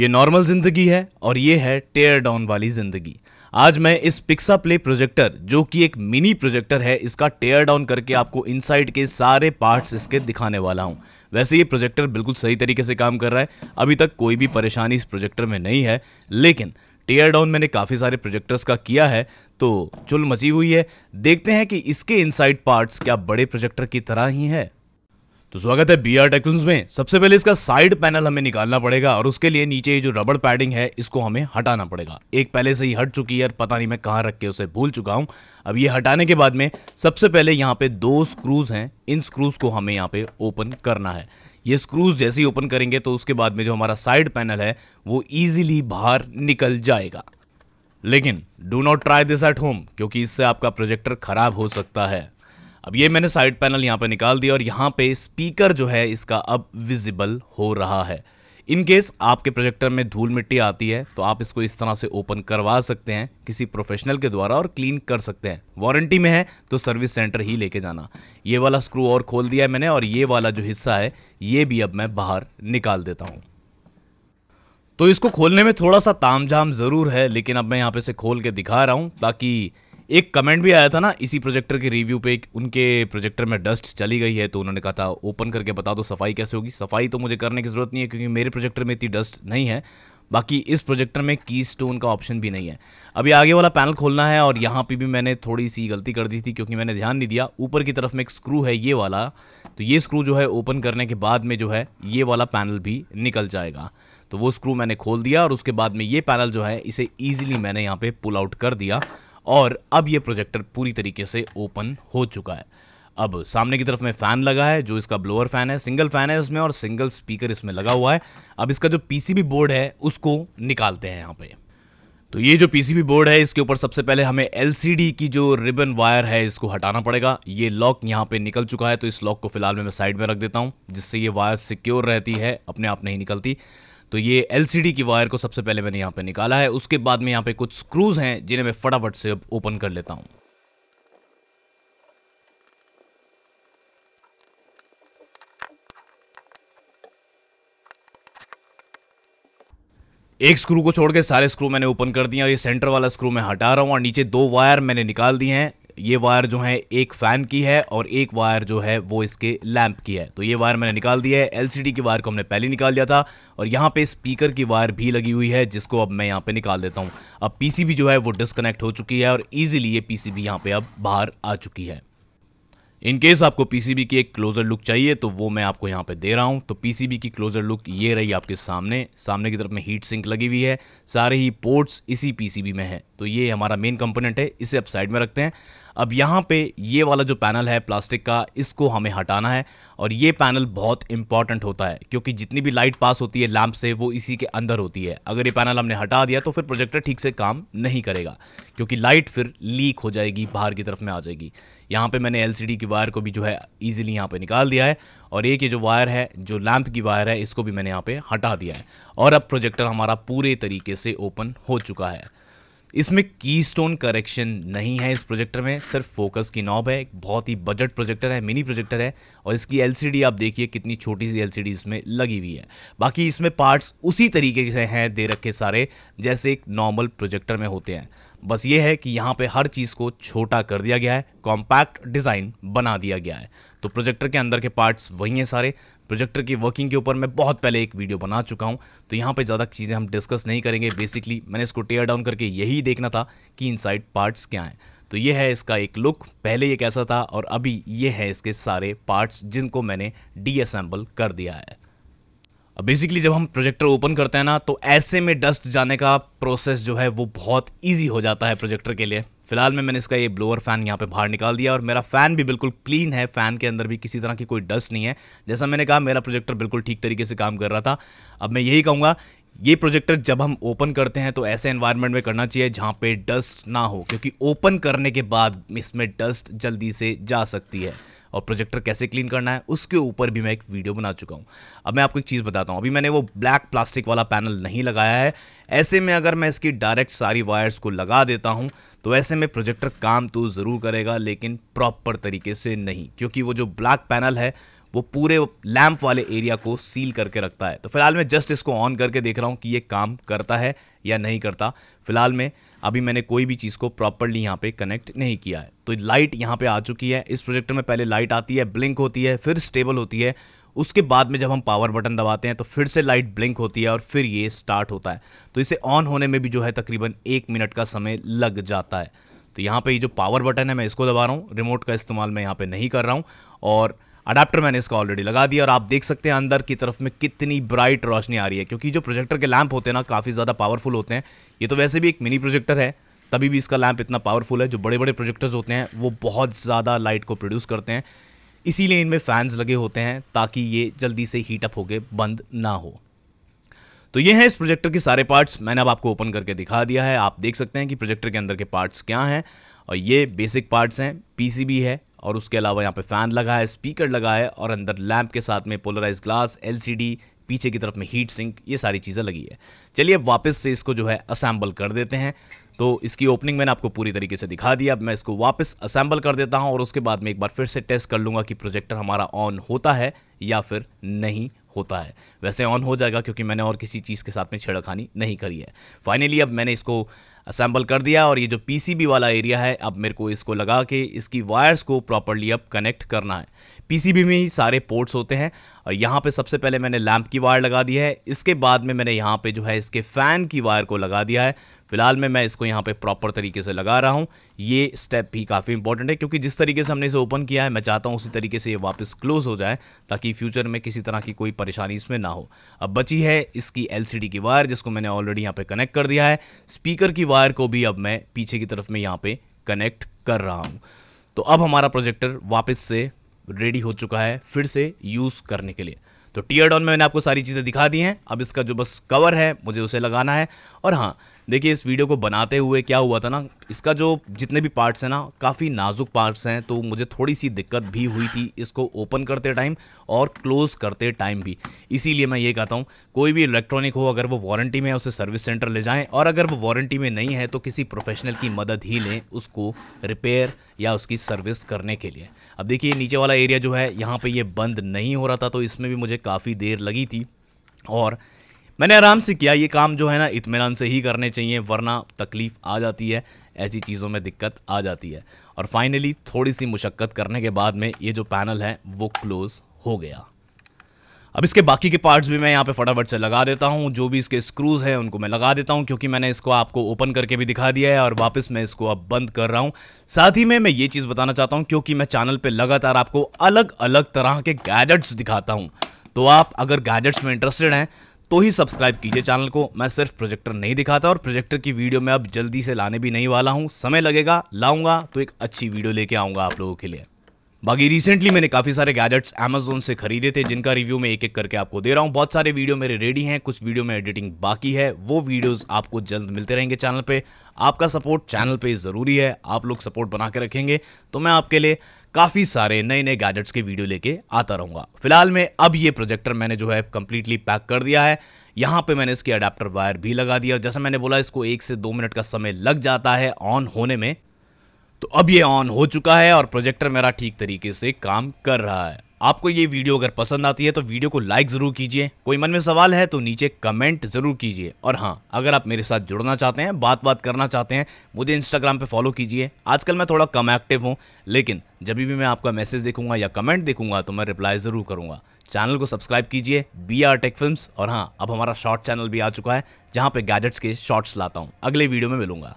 ये नॉर्मल ज़िंदगी है और ये है टेयर डाउन वाली ज़िंदगी आज मैं इस पिक्सा प्ले प्रोजेक्टर जो कि एक मिनी प्रोजेक्टर है इसका टेयर डाउन करके आपको इनसाइड के सारे पार्ट्स इसके दिखाने वाला हूँ वैसे ये प्रोजेक्टर बिल्कुल सही तरीके से काम कर रहा है अभी तक कोई भी परेशानी इस प्रोजेक्टर में नहीं है लेकिन टेयर डाउन मैंने काफ़ी सारे प्रोजेक्टर्स का किया है तो चुल मची हुई है देखते हैं कि इसके इनसाइड पार्ट्स क्या बड़े प्रोजेक्टर की तरह ही है तो स्वागत है बीआर आर में सबसे पहले इसका साइड पैनल हमें निकालना पड़ेगा और उसके लिए नीचे जो रबड़ पैडिंग है इसको हमें हटाना पड़ेगा एक पहले से ही हट चुकी है और पता नहीं मैं कहाँ रख के उसे भूल चुका हूँ अब ये हटाने के बाद में सबसे पहले यहाँ पे दो स्क्रूज हैं इन स्क्रूज को हमें यहाँ पे ओपन करना है ये स्क्रूज जैसे ही ओपन करेंगे तो उसके बाद में जो हमारा साइड पैनल है वो ईजिली बाहर निकल जाएगा लेकिन do not try this at home क्योंकि इससे आपका प्रोजेक्टर खराब हो सकता है अब ये मैंने साइड पैनल यहाँ पर निकाल दिया और यहाँ पे स्पीकर जो है इसका अब विजिबल हो रहा है इन केस आपके प्रोजेक्टर में धूल मिट्टी आती है तो आप इसको इस तरह से ओपन करवा सकते हैं किसी प्रोफेशनल के द्वारा और क्लीन कर सकते हैं वारंटी में है तो सर्विस सेंटर ही लेके जाना ये वाला स्क्रू और खोल दिया है मैंने और ये वाला जो हिस्सा है ये भी अब मैं बाहर निकाल देता हूँ तो इसको खोलने में थोड़ा सा ताम ज़रूर है लेकिन अब मैं यहाँ पे से खोल के दिखा रहा हूँ ताकि एक कमेंट भी आया था ना इसी प्रोजेक्टर के रिव्यू पे उनके प्रोजेक्टर में डस्ट चली गई है तो उन्होंने कहा था ओपन करके बता दो सफाई कैसे होगी सफाई तो मुझे करने की ज़रूरत नहीं है क्योंकि मेरे प्रोजेक्टर में इतनी डस्ट नहीं है बाकी इस प्रोजेक्टर में की स्टोन का ऑप्शन भी नहीं है अभी आगे वाला पैनल खोलना है और यहाँ पे भी मैंने थोड़ी सी गलती कर दी थी क्योंकि मैंने ध्यान नहीं दिया ऊपर की तरफ में एक स्क्रू है ये वाला तो ये स्क्रू जो है ओपन करने के बाद में जो है ये वाला पैनल भी निकल जाएगा तो वो स्क्रू मैंने खोल दिया और उसके बाद में ये पैनल जो है इसे ईजिली मैंने यहाँ पर पुल आउट कर दिया और अब ये प्रोजेक्टर पूरी तरीके से ओपन हो चुका है अब सामने की तरफ में फ़ैन लगा है जो इसका ब्लोअर फ़ैन है सिंगल फ़ैन है इसमें और सिंगल स्पीकर इसमें लगा हुआ है अब इसका जो पीसीबी बोर्ड है उसको निकालते हैं यहाँ पे तो ये जो पीसीबी बोर्ड है इसके ऊपर सबसे पहले हमें एलसीडी की जो रिबन वायर है इसको हटाना पड़ेगा ये लॉक यहाँ पे निकल चुका है तो इस लॉक को फिलहाल में मैं साइड में रख देता हूँ जिससे ये वायर सिक्योर रहती है अपने आप नहीं निकलती तो ये एलसीडी की वायर को सबसे पहले मैंने यहाँ पे निकाला है उसके बाद में यहाँ पे कुछ स्क्रूज हैं जिन्हें मैं फटाफट से ओपन कर लेता हूँ एक स्क्रू को छोड़ के सारे स्क्रू मैंने ओपन कर दिए और ये सेंटर वाला स्क्रू मैं हटा रहा हूँ और नीचे दो वायर मैंने निकाल दिए हैं ये वायर जो है एक फ़ैन की है और एक वायर जो है वो इसके लैंप की है तो ये वायर मैंने निकाल दी है एलसीडी की वायर को हमने पहले निकाल दिया था और यहाँ पे स्पीकर की वायर भी लगी हुई है जिसको अब मैं यहाँ पे निकाल देता हूँ अब पीसीबी जो है वो डिस्कनेक्ट हो चुकी है और ईजिली ये पी बी यहाँ पे अब बाहर आ चुकी है इन केस आपको पीसीबी की एक क्लोजर लुक चाहिए तो वो मैं आपको यहाँ पे दे रहा हूँ तो पीसीबी की क्लोजर लुक ये रही आपके सामने सामने की तरफ में हीट सिंक लगी हुई है सारे ही पोर्ट्स इसी पीसीबी में है तो ये हमारा मेन कंपोनेंट है इसे आप साइड में रखते हैं अब यहाँ पे ये वाला जो पैनल है प्लास्टिक का इसको हमें हटाना है और ये पैनल बहुत इंपॉर्टेंट होता है क्योंकि जितनी भी लाइट पास होती है लैम्प से वो इसी के अंदर होती है अगर ये पैनल हमने हटा दिया तो फिर प्रोजेक्टर ठीक से काम नहीं करेगा क्योंकि लाइट फिर लीक हो जाएगी बाहर की तरफ में आ जाएगी यहाँ पर मैंने एल की वायर को भी जो है ईजिली यहाँ पर निकाल दिया है और एक ये जो वायर है जो लैम्प की वायर है इसको भी मैंने यहाँ पर हटा दिया है और अब प्रोजेक्टर हमारा पूरे तरीके से ओपन हो चुका है इसमें कीस्टोन करेक्शन नहीं है इस प्रोजेक्टर में सिर्फ फोकस की नॉब है बहुत ही बजट प्रोजेक्टर है मिनी प्रोजेक्टर है और इसकी एलसीडी आप देखिए कितनी छोटी सी एलसीडी इसमें लगी हुई है बाकी इसमें पार्ट्स उसी तरीके से हैं दे रखे सारे जैसे एक नॉर्मल प्रोजेक्टर में होते हैं बस ये है कि यहाँ पे हर चीज़ को छोटा कर दिया गया है कॉम्पैक्ट डिज़ाइन बना दिया गया है तो प्रोजेक्टर के अंदर के पार्ट्स वही हैं सारे प्रोजेक्टर की वर्किंग के ऊपर मैं बहुत पहले एक वीडियो बना चुका हूँ तो यहाँ पे ज़्यादा चीज़ें हम डिस्कस नहीं करेंगे बेसिकली मैंने इसको टेयर डाउन करके यही देखना था कि इनसाइड पार्ट्स क्या हैं तो ये है इसका एक लुक पहले ये कैसा था और अभी ये है इसके सारे पार्ट्स जिनको मैंने डीअसेंबल कर दिया है अब बेसिकली जब हम प्रोजेक्टर ओपन करते हैं ना तो ऐसे में डस्ट जाने का प्रोसेस जो है वो बहुत इजी हो जाता है प्रोजेक्टर के लिए फिलहाल में मैंने इसका ये ब्लोअर फ़ैन यहाँ पे बाहर निकाल दिया और मेरा फ़ैन भी बिल्कुल क्लीन है फ़ैन के अंदर भी किसी तरह की कोई डस्ट नहीं है जैसा मैंने कहा मेरा प्रोजेक्टर बिल्कुल ठीक तरीके से काम कर रहा था अब मैं यही कहूँगा ये प्रोजेक्टर जब हम ओपन करते हैं तो ऐसे एनवायरनमेंट में करना चाहिए जहाँ पे डस्ट ना हो क्योंकि ओपन करने के बाद इसमें डस्ट जल्दी से जा सकती है और प्रोजेक्टर कैसे क्लीन करना है उसके ऊपर भी मैं एक वीडियो बना चुका हूँ अब मैं आपको एक चीज़ बताता हूँ अभी मैंने वो ब्लैक प्लास्टिक वाला पैनल नहीं लगाया है ऐसे में अगर मैं इसकी डायरेक्ट सारी वायर्स को लगा देता हूँ तो ऐसे में प्रोजेक्टर काम तो ज़रूर करेगा लेकिन प्रॉपर तरीके से नहीं क्योंकि वो जो ब्लैक पैनल है वो पूरे लैंप वाले एरिया को सील करके रखता है तो फिलहाल मैं जस्ट इसको ऑन करके देख रहा हूँ कि ये काम करता है या नहीं करता फिलहाल मैं अभी मैंने कोई भी चीज़ को प्रॉपरली यहाँ पे कनेक्ट नहीं किया है तो लाइट यहाँ पे आ चुकी है इस प्रोजेक्टर में पहले लाइट आती है ब्लिंक होती है फिर स्टेबल होती है उसके बाद में जब हम पावर बटन दबाते हैं तो फिर से लाइट ब्लिंक होती है और फिर ये स्टार्ट होता है तो इसे ऑन होने में भी जो है तकरीबन एक मिनट का समय लग जाता है तो यहाँ पर ये जो पावर बटन है मैं इसको दबा रहा हूँ रिमोट का इस्तेमाल मैं यहाँ पे नहीं कर रहा हूँ और अडाप्टर मैंने इसका ऑलरेडी लगा दिया और आप देख सकते हैं अंदर की तरफ में कितनी ब्राइट रोशनी आ रही है क्योंकि जो प्रोजेक्टर के लैंप होते हैं ना काफ़ी ज़्यादा पावरफुल होते हैं ये तो वैसे भी एक मिनी प्रोजेक्टर है तभी भी इसका लैम्प इतना पावरफुल है जो बड़े बड़े प्रोजेक्टर्स होते हैं वो बहुत ज़्यादा लाइट को प्रोड्यूस करते हैं इसीलिए इनमें फैंस लगे होते हैं ताकि ये जल्दी से हीटअप होके बंद ना हो तो ये हैं इस प्रोजेक्टर के सारे पार्ट्स मैंने अब आपको ओपन करके दिखा दिया है आप देख सकते हैं कि प्रोजेक्टर के अंदर के पार्ट्स क्या हैं और ये बेसिक पार्ट्स हैं पीसीबी है और उसके अलावा यहाँ पे फ़ैन लगा है स्पीकर लगा है और अंदर लैम्प के साथ में पोलराइज ग्लास एलसीडी पीछे की तरफ में हीट सिंक ये सारी चीज़ें लगी है चलिए अब वापस से इसको जो है असेंबल कर देते हैं तो इसकी ओपनिंग मैंने आपको पूरी तरीके से दिखा दिया अब मैं इसको वापस असेंबल कर देता हूँ और उसके बाद में एक बार फिर से टेस्ट कर लूँगा कि प्रोजेक्टर हमारा ऑन होता है या फिर नहीं होता है वैसे ऑन हो जाएगा क्योंकि मैंने और किसी चीज़ के साथ में छेड़खानी नहीं करी है फाइनली अब मैंने इसको असेंबल कर दिया और ये जो पीसीबी वाला एरिया है अब मेरे को इसको लगा के इसकी वायर्स को प्रॉपरली अब कनेक्ट करना है पीसीबी में ही सारे पोर्ट्स होते हैं और यहाँ पे सबसे पहले मैंने लैंप की वायर लगा दी है इसके बाद में मैंने यहाँ पे जो है इसके फ़ैन की वायर को लगा दिया है फिलहाल में मैं इसको यहाँ पे प्रॉपर तरीके से लगा रहा हूँ ये स्टेप भी काफ़ी इंपॉर्टेंट है क्योंकि जिस तरीके से हमने इसे ओपन किया है मैं चाहता हूँ उसी तरीके से ये वापस क्लोज हो जाए ताकि फ्यूचर में किसी तरह की कोई परेशानी इसमें ना हो अब बची है इसकी एल की वायर जिसको मैंने ऑलरेडी यहाँ पर कनेक्ट कर दिया है स्पीकर की वायर को भी अब मैं पीछे की तरफ में यहाँ पर कनेक्ट कर रहा हूँ तो अब हमारा प्रोजेक्टर वापस से रेडी हो चुका है फिर से यूज़ करने के लिए तो टीयर डॉन में मैंने आपको सारी चीज़ें दिखा दी हैं अब इसका जो बस कवर है मुझे उसे लगाना है और हाँ देखिए इस वीडियो को बनाते हुए क्या हुआ था ना इसका जो जितने भी पार्ट्स हैं ना काफ़ी नाजुक पार्ट्स हैं तो मुझे थोड़ी सी दिक्कत भी हुई थी इसको ओपन करते टाइम और क्लोज करते टाइम भी इसीलिए मैं ये कहता हूँ कोई भी इलेक्ट्रॉनिक हो अगर वो वारंटी में है उसे सर्विस सेंटर ले जाएँ और अगर वो वारंटी में नहीं है तो किसी प्रोफेशनल की मदद ही लें उसको रिपेयर या उसकी सर्विस करने के लिए अब देखिए नीचे वाला एरिया जो है यहाँ पर ये बंद नहीं हो रहा था तो इसमें भी मुझे काफ़ी देर लगी थी और मैंने आराम से किया ये काम जो है ना इतमान से ही करने चाहिए वरना तकलीफ़ आ जाती है ऐसी चीज़ों में दिक्कत आ जाती है और फाइनली थोड़ी सी मुशक्क़त करने के बाद में ये जो पैनल है वो क्लोज़ हो गया अब इसके बाकी के पार्ट्स भी मैं यहाँ पे फटाफट से लगा देता हूँ जो भी इसके स्क्रूज़ हैं उनको मैं लगा देता हूँ क्योंकि मैंने इसको आपको ओपन करके भी दिखा दिया है और वापस मैं इसको अब बंद कर रहा हूँ साथ ही में मैं ये चीज़ बताना चाहता हूँ क्योंकि मैं चैनल पर लगातार आपको अलग अलग तरह के गैजेट्स दिखाता हूँ तो आप अगर गैजेट्स में इंटरेस्टेड हैं तो ही सब्सक्राइब कीजिए चैनल को मैं सिर्फ प्रोजेक्टर नहीं दिखाता और प्रोजेक्टर की वीडियो मैं अब जल्दी से लाने भी नहीं वाला हूँ समय लगेगा लाऊंगा तो एक अच्छी वीडियो लेके आऊंगा आप लोगों के लिए बाकी रिसेंटली मैंने काफ़ी सारे गैजेट्स अमेजोन से खरीदे थे जिनका रिव्यू मैं एक एक करके आपको दे रहा हूँ बहुत सारे वीडियो मेरे रेडी हैं कुछ वीडियो में एडिटिंग बाकी है वो वीडियोस आपको जल्द मिलते रहेंगे चैनल पे आपका सपोर्ट चैनल पे ज़रूरी है आप लोग सपोर्ट बना के रखेंगे तो मैं आपके लिए काफ़ी सारे नए नए गैजेट्स के वीडियो लेके आता रहूंगा फिलहाल में अब ये प्रोजेक्टर मैंने जो है कम्प्लीटली पैक कर दिया है यहाँ पे मैंने इसकी अडेप्टर वायर भी लगा दिया और जैसा मैंने बोला इसको एक से दो मिनट का समय लग जाता है ऑन होने में तो अब ये ऑन हो चुका है और प्रोजेक्टर मेरा ठीक तरीके से काम कर रहा है आपको ये वीडियो अगर पसंद आती है तो वीडियो को लाइक ज़रूर कीजिए कोई मन में सवाल है तो नीचे कमेंट ज़रूर कीजिए और हाँ अगर आप मेरे साथ जुड़ना चाहते हैं बात बात करना चाहते हैं मुझे इंस्टाग्राम पे फॉलो कीजिए आजकल मैं थोड़ा कम एक्टिव हूँ लेकिन जब भी मैं आपका मैसेज देखूंगा या कमेंट देखूंगा तो मैं रिप्लाई ज़रूर करूँगा चैनल को सब्सक्राइब कीजिए बी आर टेक फिल्म और हाँ अब हमारा शॉर्ट चैनल भी आ चुका है जहाँ पे गैजेट्स के शॉर्ट्स लाता हूँ अगले वीडियो में मिलूंगा